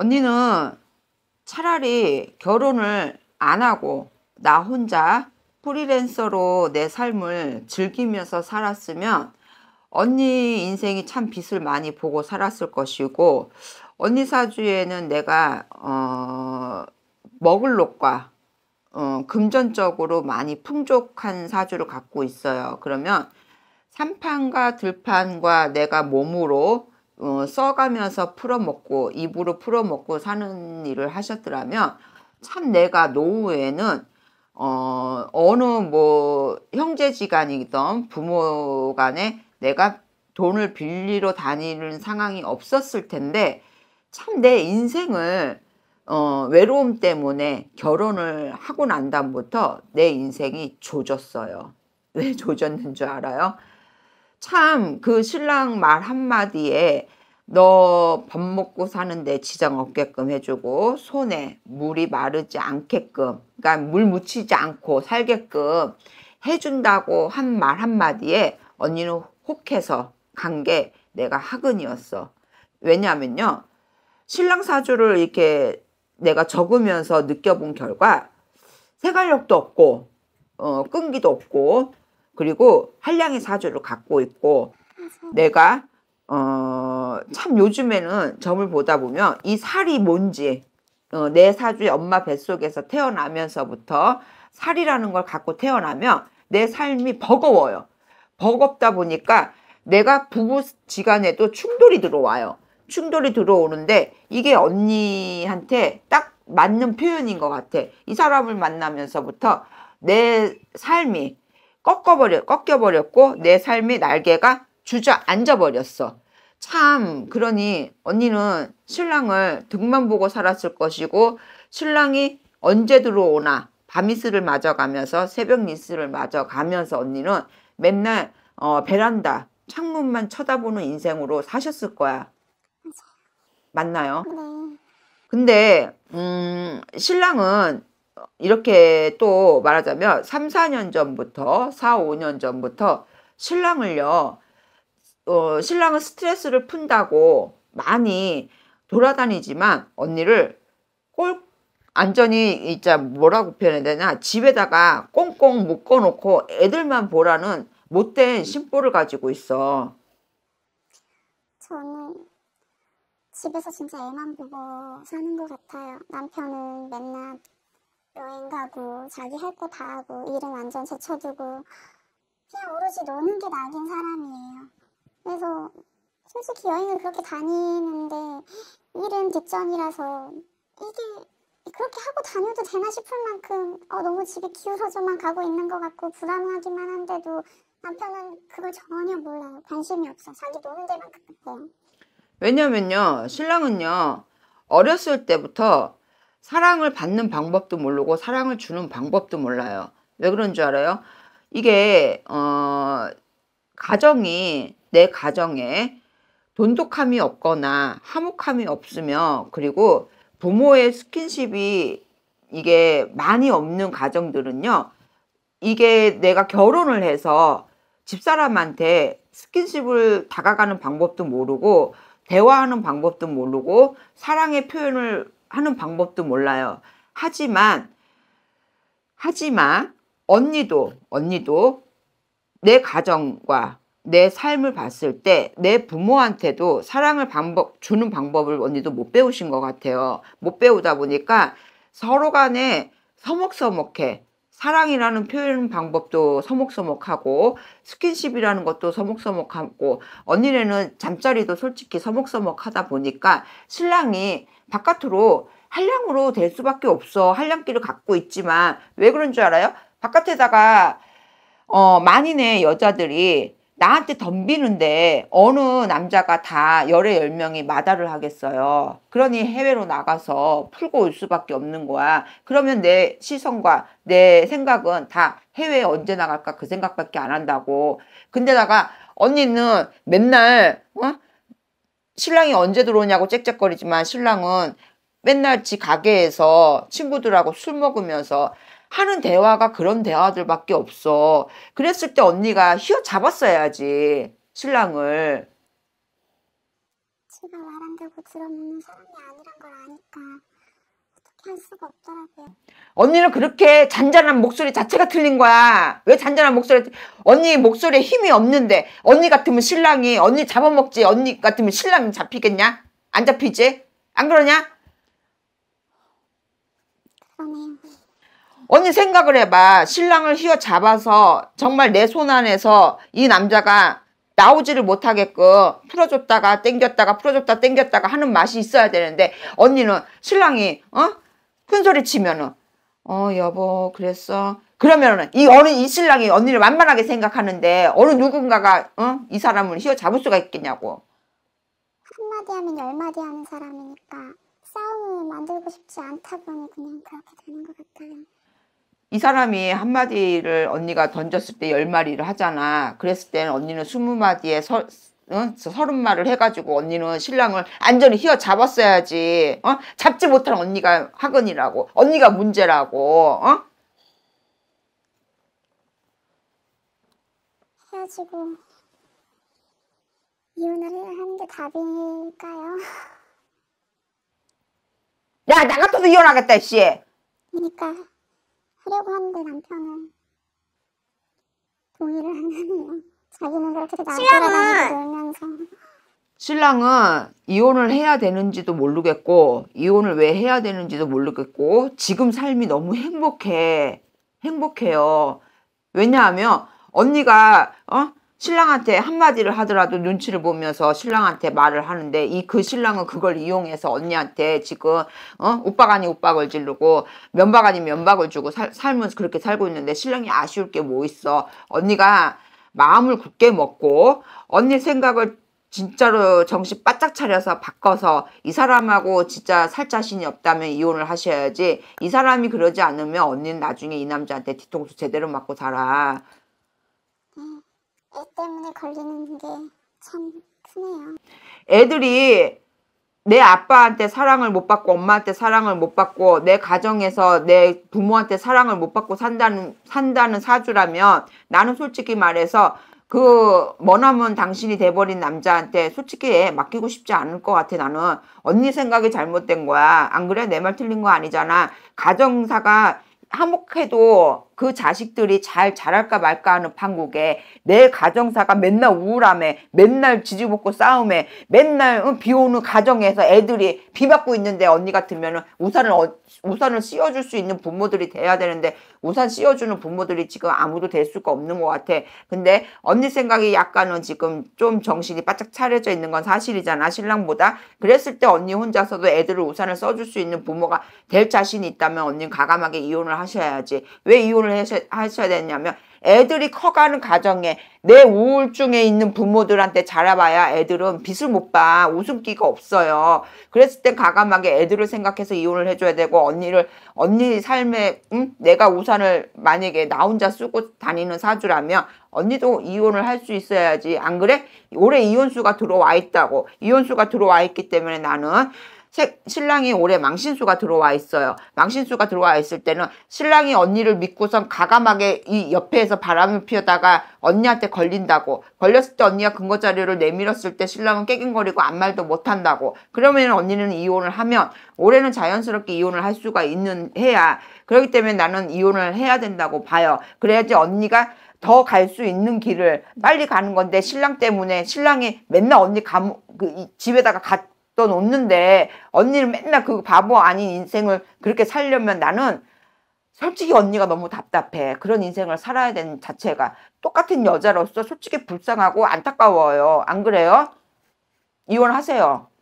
언니는 차라리 결혼을 안 하고 나 혼자 프리랜서로 내 삶을 즐기면서 살았으면 언니 인생이 참 빛을 많이 보고 살았을 것이고 언니 사주에는 내가 어, 먹을 녹과 어, 금전적으로 많이 풍족한 사주를 갖고 있어요. 그러면 삼판과 들판과 내가 몸으로 어, 써가면서 풀어먹고 입으로 풀어먹고 사는 일을 하셨더라면 참 내가 노후에는 어, 어느 뭐 형제지간이던 부모 간에 내가 돈을 빌리러 다니는 상황이 없었을 텐데 참 내 인생을 어, 외로움 때문에 결혼을 하고 난 다음부터 내 인생이 조졌어요. 왜 조졌는 줄 알아요? 참 그 신랑 말 한마디에 너밥 먹고 사는데 지장 없게끔 해주고 손에 물이 마르지 않게끔 그러니까 물 묻히지 않고 살게끔 해준다고 한 말 한마디에 언니는 혹해서 간 게 내가 하근이었어 왜냐하면요 신랑 사주를 이렇게 내가 적으면서 느껴본 결과 생활력도 없고 어, 끈기도 없고 그리고 한량의 사주를 갖고 있고 내가 어, 참 요즘에는 점을 보다 보면 이 살이 뭔지 어, 내 사주의 엄마 뱃속에서 태어나면서부터 살이라는 걸 갖고 태어나면 내 삶이 버거워요. 버겁다 보니까 내가 부부 지간에도 충돌이 들어와요. 충돌이 들어오는데 이게 언니한테 딱 맞는 표현인 것 같아. 이 사람을 만나면서부터 내 삶이 꺾어버려, 꺾여버렸고 내 삶의 날개가 주저앉아버렸어. 참 그러니 언니는 신랑을 등만 보고 살았을 것이고 신랑이 언제 들어오나 밤이슬을 맞아가면서 새벽 이슬을 맞아가면서 언니는 맨날 어, 베란다 창문만 쳐다보는 인생으로 사셨을 거야. 맞나요? 네. 근데 음, 신랑은 이렇게 또 말하자면 3, 4년 전부터 4, 5년 전부터 신랑을요 어, 신랑은 스트레스를 푼다고 많이 돌아다니지만 언니를 꼴 안전히 이제 뭐라고 표현해야 되나 집에다가 꽁꽁 묶어놓고 애들만 보라는 못된 심보를 가지고 있어. 저는 집에서 진짜 애만 보고 사는 것 같아요. 남편은 맨날 여행 가고 자기 할 거 다 하고 일은 완전 제쳐두고 그냥 오로지 노는 게 낙인 사람이에요. 그래서 솔직히 여행을 그렇게 다니는데 일은 뒷전이라서 이게 그렇게 하고 다녀도 되나 싶을 만큼 어, 너무 집에 기울어져만 가고 있는 것 같고 불안하기만 한데도 남편은 그걸 전혀 몰라요. 관심이 없어. 자기 노는 데만 급급해요. 왜냐면요. 신랑은요. 어렸을 때부터 사랑을 받는 방법도 모르고 사랑을 주는 방법도 몰라요. 왜 그런 줄 알아요? 이게 어 가정이 내 가정에 돈독함이 없거나 화목함이 없으며 그리고 부모의 스킨십이 이게 많이 없는 가정들은요. 이게 내가 결혼을 해서 집사람한테 스킨십을 다가가는 방법도 모르고 대화하는 방법도 모르고 사랑의 표현을 하는 방법도 몰라요. 하지만 하지만 언니도 언니도 내 가정과 내 삶을 봤을 때 내 부모한테도 사랑을 방법 주는 방법을 언니도 못 배우신 것 같아요. 못 배우다 보니까 서로 간에 서먹서먹해. 사랑이라는 표현 방법도 서먹서먹하고 스킨십이라는 것도 서먹서먹하고 언니네는 잠자리도 솔직히 서먹서먹하다 보니까 신랑이 바깥으로 한량으로 될 수밖에 없어. 한량기를 갖고 있지만 왜 그런 줄 알아요? 바깥에다가 어, 많이네 여자들이 나한테 덤비는데 어느 남자가 다 열에 열 명이 마다를 하겠어요. 그러니 해외로 나가서 풀고 올 수밖에 없는 거야. 그러면 내 시선과 내 생각은 다 해외에 언제 나갈까 그 생각밖에 안 한다고. 근데다가 언니는 맨날 어? 신랑이 언제 들어오냐고 짹짹거리지만 신랑은 맨날 지 가게에서 친구들하고 술 먹으면서 하는 대화가 그런 대화들밖에 없어. 그랬을 때 언니가 휘어잡았어야지 신랑을. 제가 말한 대로 들어먹는 사람이 아니란 걸 아니까 어떻게 할 수가 없더라고요. 언니는 그렇게 잔잔한 목소리 자체가 틀린 거야. 왜 잔잔한 목소리? 언니 목소리에 힘이 없는데 언니 같으면 신랑이 언니 잡아먹지. 언니 같으면 신랑 이 잡히겠냐? 안 잡히지? 안 그러냐? 그러네요. 언니 생각을 해봐. 신랑을 휘어잡아서 정말 내 손 안에서 이 남자가 나오지를 못하게끔 풀어줬다가 땡겼다가 풀어줬다 땡겼다가 하는 맛이 있어야 되는데 언니는 신랑이 어? 큰소리 치면은 어 여보 그랬어 그러면은 이 어느 이 신랑이 언니를 만만하게 생각하는데 어느 누군가가 어? 이 사람을 휘어잡을 수가 있겠냐고 한마디 하면 열마디 하는 사람이니까 싸움을 만들고 싶지 않다 보니 그냥 그렇게 되는 것 같아요 이 사람이 한마디를 언니가 던졌을 때 열마리를 하잖아. 그랬을 때는 언니는 스무마디에 서, 응? 서른 말을 해가지고 언니는 신랑을 안전히 휘어잡았어야지. 어? 잡지 못한 언니가 학은이라고. 언니가 문제라고. 어? 그래지고 이혼을 하는 게 답일까요? 야, 나 같아도 이혼하겠다, 씨. 그니까 하려고 하는데 남편은 동의를 안 하네요. 자기는 그렇게 나돌다니고 놀면서 신랑은 이혼을 해야 되는지도 모르겠고 이혼을 왜 해야 되는지도 모르겠고 지금 삶이 너무 행복해 행복해요. 왜냐하면 언니가 어 신랑한테 한마디를 하더라도 눈치를 보면서 신랑한테 말을 하는데 이 그 신랑은 그걸 이용해서 언니한테 지금 어? 오빠가 아닌 오빠걸 지르고 면박 아니 면박을 주고 살, 살면서 그렇게 살고 있는데 신랑이 아쉬울 게 뭐 있어 언니가 마음을 굳게 먹고 언니 생각을 진짜로 정신 바짝 차려서 바꿔서 이 사람하고 진짜 살 자신이 없다면 이혼을 하셔야지 이 사람이 그러지 않으면 언니는 나중에 이 남자한테 뒤통수 제대로 맞고 살아 애 때문에 걸리는 게 참 크네요. 애들이 내 아빠한테 사랑을 못 받고 엄마한테 사랑을 못 받고 내 가정에서 내 부모한테 사랑을 못 받고 산다는 산다는 사주라면 나는 솔직히 말해서 그 머나먼 당신이 돼버린 남자한테 솔직히 맡기고 싶지 않을 것 같아 나는 언니 생각이 잘못된 거야 안 그래 내 말 틀린 거 아니잖아 가정사가 화목해도 그 자식들이 잘 자랄까 말까 하는 판국에 내 가정사가 맨날 우울함에 맨날 지지붙고 싸움에 맨날 비 오는 가정에서 애들이 비 맞고 있는데 언니 같으면 우산을 어, 우산을 씌워줄 수 있는 부모들이 돼야 되는데 우산 씌워주는 부모들이 지금 아무도 될 수가 없는 것 같아 근데 언니 생각이 약간은 지금 좀 정신이 바짝 차려져 있는 건 사실이잖아 신랑보다 그랬을 때 언니 혼자서도 애들을 우산을 써줄 수 있는 부모가 될 자신이 있다면 언니는 가감하게 이혼을 하셔야지 왜 이혼을 말씀을 하셔야, 되냐면 애들이 커가는 가정에 내 우울증에 있는 부모들한테 자라봐야 애들은 빚을못 봐. 웃음기가 없어요. 그랬을 땐 가감하게 애들을 생각해서 이혼을 해줘야 되고 언니를 언니 삶에 응? 내가 우산을 만약에 나 혼자 쓰고 다니는 사주라면 언니도 이혼을 할 수 있어야지. 안 그래? 올해 이혼수가 들어와 있다고. 이혼수가 들어와 있기 때문에 나는 신랑이 올해 망신수가 들어와 있어요. 망신수가 들어와 있을 때는 신랑이 언니를 믿고선 가감하게 이 옆에서 바람을 피우다가 언니한테 걸린다고 걸렸을 때 언니가 근거 자료를 내밀었을 때 신랑은 깨긴거리고 아무 말도 못한다고 그러면 언니는 이혼을 하면 올해는 자연스럽게 이혼을 할 수가 있는 해야 그렇기 때문에 나는 이혼을 해야 된다고 봐요. 그래야지 언니가 더 갈 수 있는 길을 빨리 가는 건데 신랑 때문에 신랑이 맨날 언니 감, 그, 집에다가 갔돈 없는데 언니는 맨날 그 바보 아닌 인생을 그렇게 살려면 나는 솔직히 언니가 너무 답답해. 그런 인생을 살아야 되는 자체가 똑같은 여자로서 솔직히 불쌍하고 안타까워요. 안 그래요? 이혼하세요.